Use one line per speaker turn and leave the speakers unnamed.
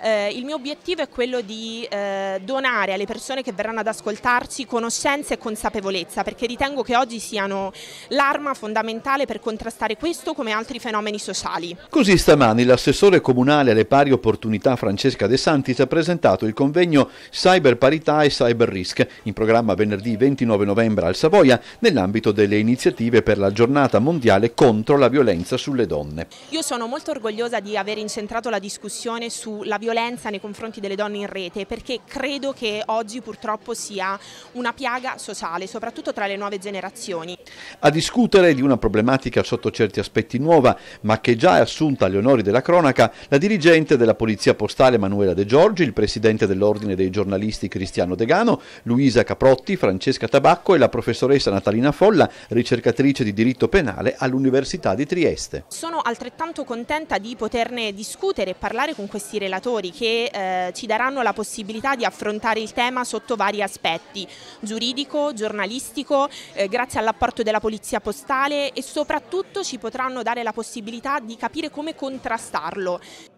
Eh, il mio obiettivo è quello di eh, donare alle persone che verranno ad ascoltarci conoscenza e consapevolezza, perché ritengo che oggi siano l'arma fondamentale per contrastare questo come altri fenomeni sociali.
Così stamani l'assessore comunale alle pari opportunità Francesca De Santis ha presentato il convegno Cyber Parità e Cyber Risk, in programma venerdì 29 novembre al Savoia, nell'ambito delle iniziative per la giornata mondiale contro la violenza sulle donne.
Io sono molto orgogliosa di aver incentrato la discussione sulla violenza violenza nei confronti delle donne in rete perché credo che oggi purtroppo sia una piaga sociale, soprattutto tra le nuove generazioni.
A discutere di una problematica sotto certi aspetti nuova, ma che già è assunta agli onori della cronaca, la dirigente della Polizia Postale Manuela De Giorgi, il presidente dell'Ordine dei giornalisti Cristiano Degano, Luisa Caprotti, Francesca Tabacco e la professoressa Natalina Folla, ricercatrice di diritto penale all'Università di Trieste.
Sono altrettanto contenta di poterne discutere e parlare con questi relatori professori che eh, ci daranno la possibilità di affrontare il tema sotto vari aspetti, giuridico, giornalistico, eh, grazie all'apporto della polizia postale e soprattutto ci potranno dare la possibilità di capire come contrastarlo.